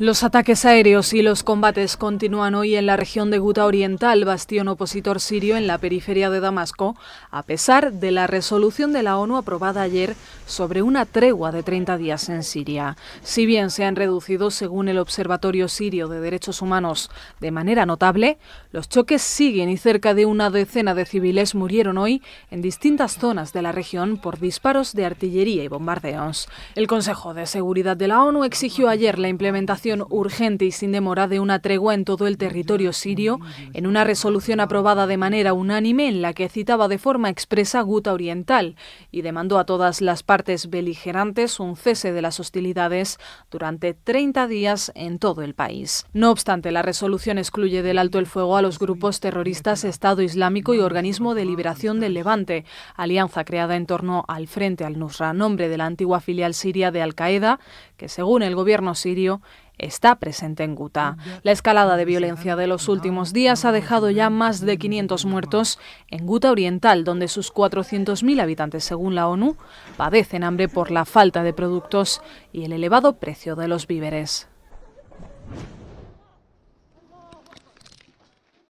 Los ataques aéreos y los combates continúan hoy en la región de Guta Oriental, bastión opositor sirio en la periferia de Damasco, a pesar de la resolución de la ONU aprobada ayer sobre una tregua de 30 días en Siria. Si bien se han reducido, según el Observatorio Sirio de Derechos Humanos, de manera notable, los choques siguen y cerca de una decena de civiles murieron hoy en distintas zonas de la región por disparos de artillería y bombardeos. El Consejo de Seguridad de la ONU exigió ayer la implementación urgente y sin demora de una tregua en todo el territorio sirio, en una resolución aprobada de manera unánime en la que citaba de forma expresa Guta Oriental y demandó a todas las partes partes beligerantes un cese de las hostilidades durante 30 días en todo el país. No obstante, la resolución excluye del alto el fuego a los grupos terroristas Estado Islámico y Organismo de Liberación del Levante, alianza creada en torno al Frente al-Nusra, nombre de la antigua filial siria de Al-Qaeda, que según el gobierno sirio está presente en Guta. La escalada de violencia de los últimos días ha dejado ya más de 500 muertos en Guta Oriental, donde sus 400.000 habitantes, según la ONU, padecen hambre por la falta de productos y el elevado precio de los víveres.